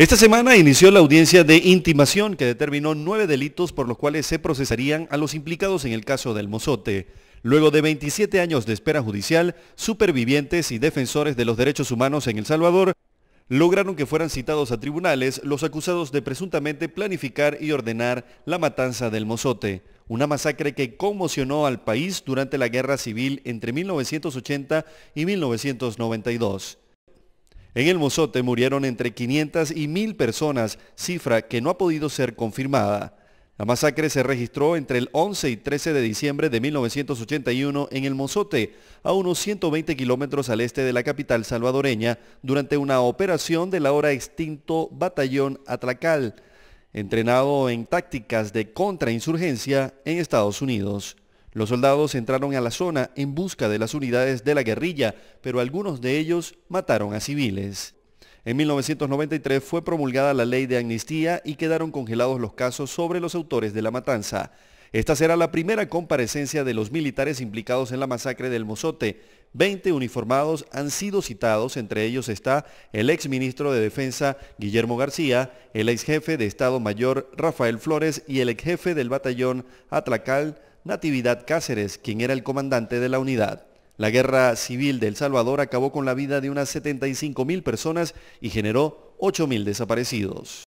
Esta semana inició la audiencia de intimación que determinó nueve delitos por los cuales se procesarían a los implicados en el caso del Mozote. Luego de 27 años de espera judicial, supervivientes y defensores de los derechos humanos en El Salvador lograron que fueran citados a tribunales los acusados de presuntamente planificar y ordenar la matanza del Mozote, una masacre que conmocionó al país durante la guerra civil entre 1980 y 1992. En el Mozote murieron entre 500 y 1.000 personas, cifra que no ha podido ser confirmada. La masacre se registró entre el 11 y 13 de diciembre de 1981 en El Mozote, a unos 120 kilómetros al este de la capital salvadoreña, durante una operación del ahora extinto Batallón Atlacal, entrenado en tácticas de contrainsurgencia en Estados Unidos. Los soldados entraron a la zona en busca de las unidades de la guerrilla, pero algunos de ellos mataron a civiles. En 1993 fue promulgada la ley de amnistía y quedaron congelados los casos sobre los autores de la matanza. Esta será la primera comparecencia de los militares implicados en la masacre del Mozote. Veinte uniformados han sido citados, entre ellos está el ex de Defensa Guillermo García, el ex jefe de Estado Mayor Rafael Flores y el ex jefe del batallón Atlacal Natividad Cáceres, quien era el comandante de la unidad. La guerra civil de El Salvador acabó con la vida de unas 75 mil personas y generó mil desaparecidos.